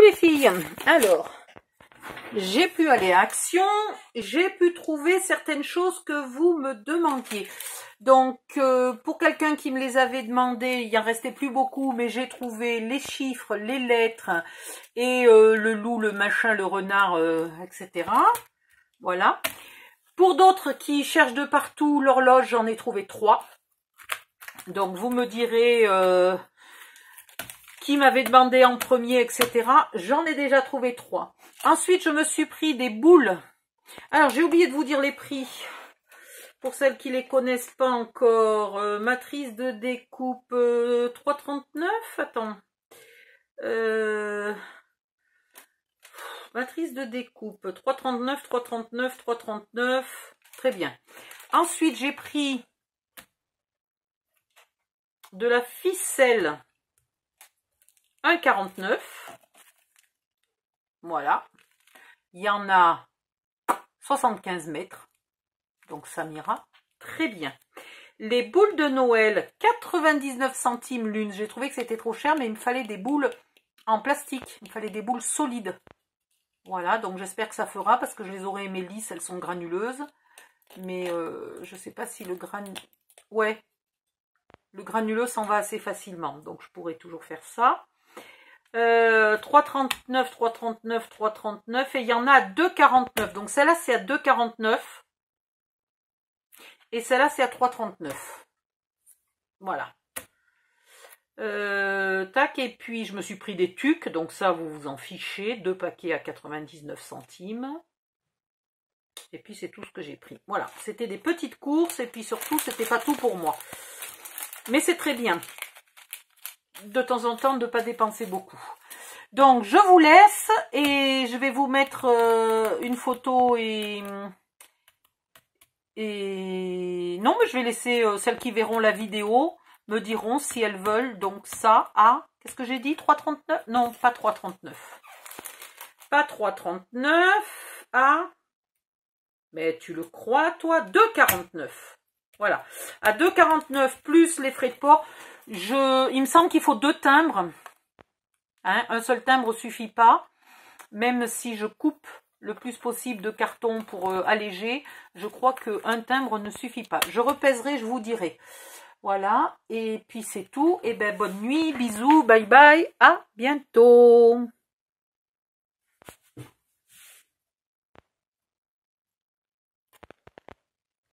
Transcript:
les filles Alors, j'ai pu aller à Action, j'ai pu trouver certaines choses que vous me demandiez. Donc, euh, pour quelqu'un qui me les avait demandé, il en restait plus beaucoup, mais j'ai trouvé les chiffres, les lettres, et euh, le loup, le machin, le renard, euh, etc. Voilà. Pour d'autres qui cherchent de partout l'horloge, j'en ai trouvé trois. Donc, vous me direz qui m'avait demandé en premier, etc. J'en ai déjà trouvé trois. Ensuite, je me suis pris des boules. Alors, j'ai oublié de vous dire les prix. Pour celles qui les connaissent pas encore, euh, matrice de découpe 3,39. Euh, attends. Euh, matrice de découpe 3,39, 3,39, 3,39. Très bien. Ensuite, j'ai pris de la ficelle 1,49. Voilà. Il y en a 75 mètres. Donc ça m'ira très bien. Les boules de Noël, 99 centimes l'une. J'ai trouvé que c'était trop cher, mais il me fallait des boules en plastique. Il me fallait des boules solides. Voilà, donc j'espère que ça fera parce que je les aurais aimées lisses. Elles sont granuleuses. Mais euh, je ne sais pas si le gran... Ouais, le granuleux s'en va assez facilement. Donc je pourrais toujours faire ça. 3,39, 3,39, 3,39. Et il y en a à 2,49. Donc celle-là, c'est à 2,49. Et celle-là, c'est à 3,39. Voilà. Euh, tac, et puis je me suis pris des tucs, donc ça vous vous en fichez, deux paquets à 99 centimes. Et puis c'est tout ce que j'ai pris. Voilà, c'était des petites courses, et puis surtout, c'était pas tout pour moi. Mais c'est très bien de temps en temps de ne pas dépenser beaucoup. Donc, je vous laisse et je vais vous mettre euh, une photo et... non, mais je vais laisser euh, celles qui verront la vidéo me diront si elles veulent. Donc ça à, qu'est-ce que j'ai dit 3,39 Non, pas 3,39. Pas 3,39 à, mais tu le crois toi, 2,49. Voilà. À 2,49 plus les frais de port, je, il me semble qu'il faut deux timbres. Hein. un seul timbre ne suffit pas. Même si je coupe le plus possible de carton pour euh, alléger, je crois qu'un timbre ne suffit pas. Je repèserai, je vous dirai. Voilà, et puis c'est tout. Et eh ben bonne nuit, bisous, bye bye, à bientôt.